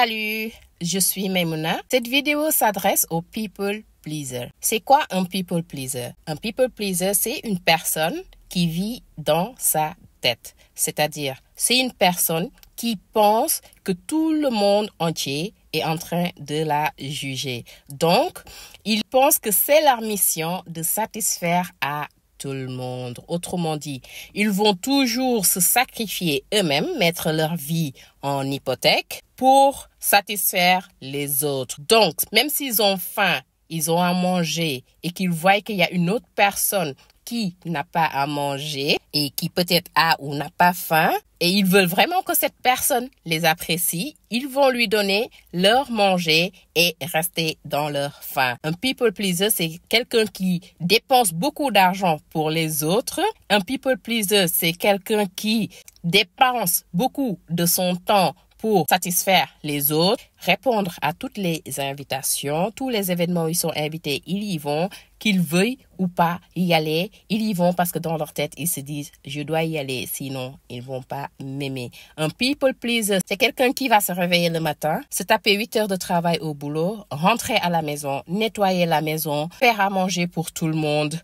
Salut, je suis Maimouna. Cette vidéo s'adresse aux people pleasers. C'est quoi un people pleaser Un people pleaser, c'est une personne qui vit dans sa tête. C'est-à-dire, c'est une personne qui pense que tout le monde entier est en train de la juger. Donc, ils pensent que c'est leur mission de satisfaire à tout le monde. Autrement dit, ils vont toujours se sacrifier eux-mêmes, mettre leur vie en hypothèque pour satisfaire les autres. Donc, même s'ils ont faim, ils ont à manger et qu'ils voient qu'il y a une autre personne qui n'a pas à manger et qui peut-être a ou n'a pas faim et ils veulent vraiment que cette personne les apprécie, ils vont lui donner leur manger et rester dans leur faim. Un people pleaser, c'est quelqu'un qui dépense beaucoup d'argent pour les autres. Un people pleaser, c'est quelqu'un qui dépense beaucoup de son temps pour satisfaire les autres, répondre à toutes les invitations, tous les événements où ils sont invités, ils y vont, qu'ils veuillent ou pas y aller, ils y vont parce que dans leur tête, ils se disent, je dois y aller, sinon ils vont pas m'aimer. Un people pleaser, c'est quelqu'un qui va se réveiller le matin, se taper 8 heures de travail au boulot, rentrer à la maison, nettoyer la maison, faire à manger pour tout le monde,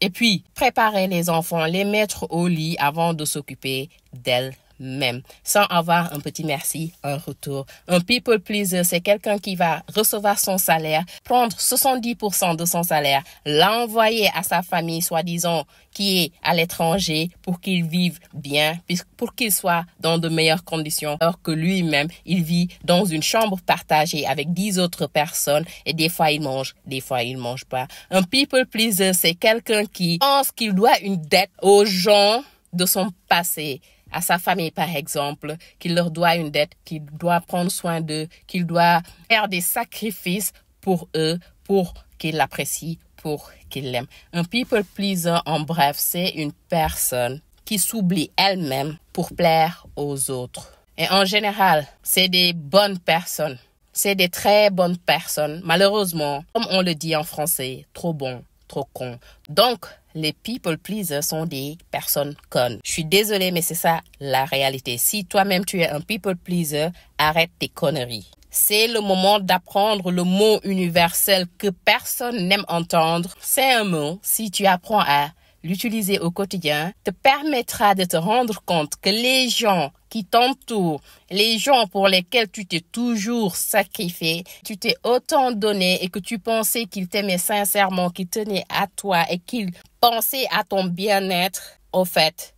et puis préparer les enfants, les mettre au lit avant de s'occuper d'elle même, sans avoir un petit merci un retour. Un people pleaser, c'est quelqu'un qui va recevoir son salaire, prendre 70% de son salaire, l'envoyer à sa famille, soi-disant, qui est à l'étranger, pour qu'il vive bien, pour qu'il soit dans de meilleures conditions, alors que lui-même, il vit dans une chambre partagée avec 10 autres personnes, et des fois il mange, des fois il mange pas. Un people pleaser, c'est quelqu'un qui pense qu'il doit une dette aux gens de son passé à sa famille, par exemple, qu'il leur doit une dette, qu'il doit prendre soin d'eux, qu'il doit faire des sacrifices pour eux, pour qu'ils l'apprécient, pour qu'ils l'aiment. Un people pleaser, en bref, c'est une personne qui s'oublie elle-même pour plaire aux autres. Et en général, c'est des bonnes personnes. C'est des très bonnes personnes. Malheureusement, comme on le dit en français, trop bon, trop con. Donc, les people pleasers sont des personnes connes. Je suis désolée, mais c'est ça la réalité. Si toi-même tu es un people pleaser, arrête tes conneries. C'est le moment d'apprendre le mot universel que personne n'aime entendre. C'est un mot, si tu apprends à l'utiliser au quotidien te permettra de te rendre compte que les gens qui t'entourent, les gens pour lesquels tu t'es toujours sacrifié, tu t'es autant donné et que tu pensais qu'ils t'aimaient sincèrement, qu'ils tenaient à toi et qu'ils pensaient à ton bien-être, au fait,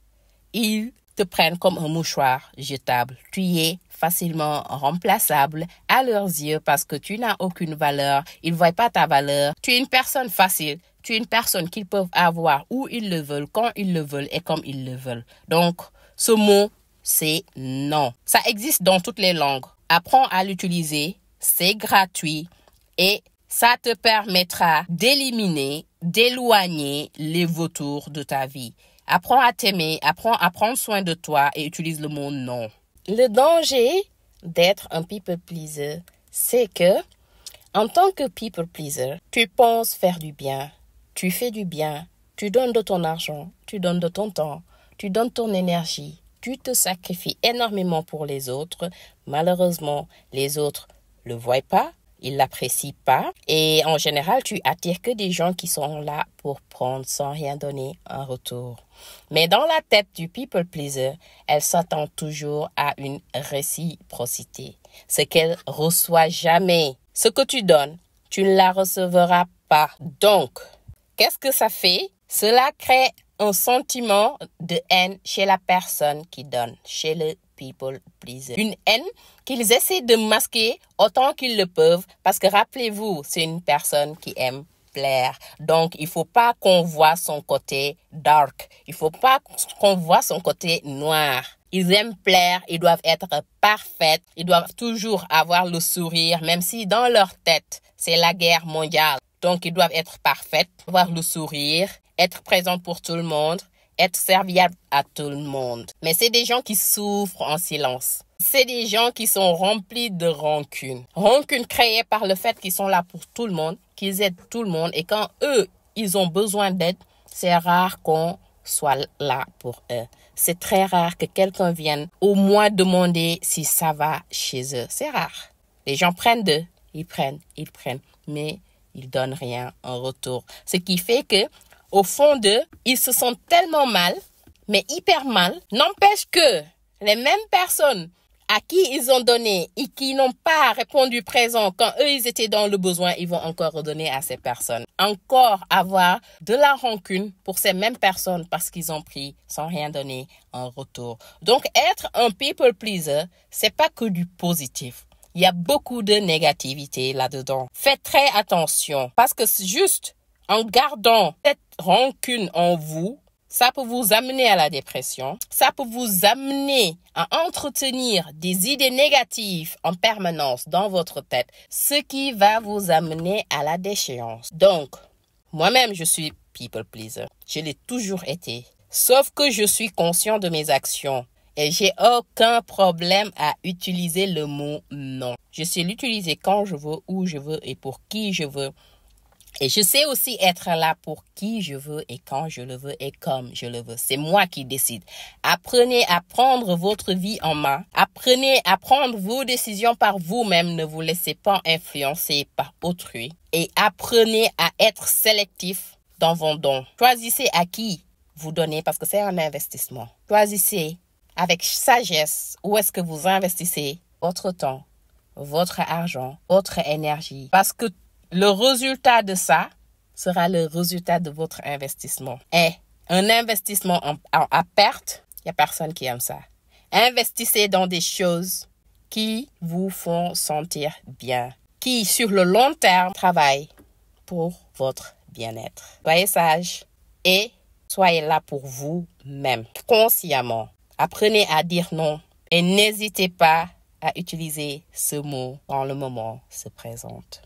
ils te prennent comme un mouchoir jetable. Tu es facilement remplaçable à leurs yeux parce que tu n'as aucune valeur, ils ne voient pas ta valeur, tu es une personne facile tu es une personne qu'ils peuvent avoir où ils le veulent, quand ils le veulent et comme ils le veulent. Donc, ce mot, c'est non. Ça existe dans toutes les langues. Apprends à l'utiliser, c'est gratuit et ça te permettra d'éliminer, d'éloigner les vautours de ta vie. Apprends à t'aimer, apprends à prendre soin de toi et utilise le mot non. Le danger d'être un people pleaser, c'est que, en tant que people pleaser, tu penses faire du bien, tu fais du bien, tu donnes de ton argent, tu donnes de ton temps, tu donnes ton énergie, tu te sacrifies énormément pour les autres. Malheureusement, les autres ne le voient pas, ils ne l'apprécient pas. Et en général, tu attires que des gens qui sont là pour prendre sans rien donner en retour. Mais dans la tête du people pleaser, elle s'attend toujours à une réciprocité. Ce qu'elle reçoit jamais. Ce que tu donnes, tu ne la recevras pas. Donc, Qu'est-ce que ça fait Cela crée un sentiment de haine chez la personne qui donne, chez le people pleaser. Une haine qu'ils essaient de masquer autant qu'ils le peuvent parce que rappelez-vous, c'est une personne qui aime plaire. Donc, il faut pas qu'on voit son côté dark. Il faut pas qu'on voit son côté noir. Ils aiment plaire, ils doivent être parfaits, ils doivent toujours avoir le sourire, même si dans leur tête, c'est la guerre mondiale. Donc, ils doivent être parfaits, voir le sourire, être présents pour tout le monde, être serviables à tout le monde. Mais c'est des gens qui souffrent en silence. C'est des gens qui sont remplis de rancune. Rancune créée par le fait qu'ils sont là pour tout le monde, qu'ils aident tout le monde. Et quand eux, ils ont besoin d'aide, c'est rare qu'on soit là pour eux. C'est très rare que quelqu'un vienne au moins demander si ça va chez eux. C'est rare. Les gens prennent d'eux. Ils prennent, ils prennent. Mais ils donnent rien en retour. Ce qui fait que, au fond d'eux, ils se sentent tellement mal, mais hyper mal. N'empêche que les mêmes personnes à qui ils ont donné et qui n'ont pas répondu présent quand eux ils étaient dans le besoin, ils vont encore redonner à ces personnes. Encore avoir de la rancune pour ces mêmes personnes parce qu'ils ont pris sans rien donner en retour. Donc être un people pleaser, c'est pas que du positif. Il y a beaucoup de négativité là-dedans. Faites très attention parce que juste en gardant cette rancune en vous, ça peut vous amener à la dépression. Ça peut vous amener à entretenir des idées négatives en permanence dans votre tête, ce qui va vous amener à la déchéance. Donc, moi-même, je suis people pleaser. Je l'ai toujours été. Sauf que je suis conscient de mes actions. Et J'ai aucun problème à utiliser le mot non. Je sais l'utiliser quand je veux, où je veux et pour qui je veux. Et je sais aussi être là pour qui je veux et quand je le veux et comme je le veux. C'est moi qui décide. Apprenez à prendre votre vie en main. Apprenez à prendre vos décisions par vous-même. Ne vous laissez pas influencer par autrui. Et apprenez à être sélectif dans vos dons. Choisissez à qui vous donnez parce que c'est un investissement. Choisissez avec sagesse où est-ce que vous investissez votre temps, votre argent, votre énergie. Parce que le résultat de ça sera le résultat de votre investissement. Et un investissement à perte, il n'y a personne qui aime ça. Investissez dans des choses qui vous font sentir bien, qui sur le long terme travaillent pour votre bien-être. Soyez sage et soyez là pour vous-même, consciemment. Apprenez à dire non et n'hésitez pas à utiliser ce mot quand le moment se présente.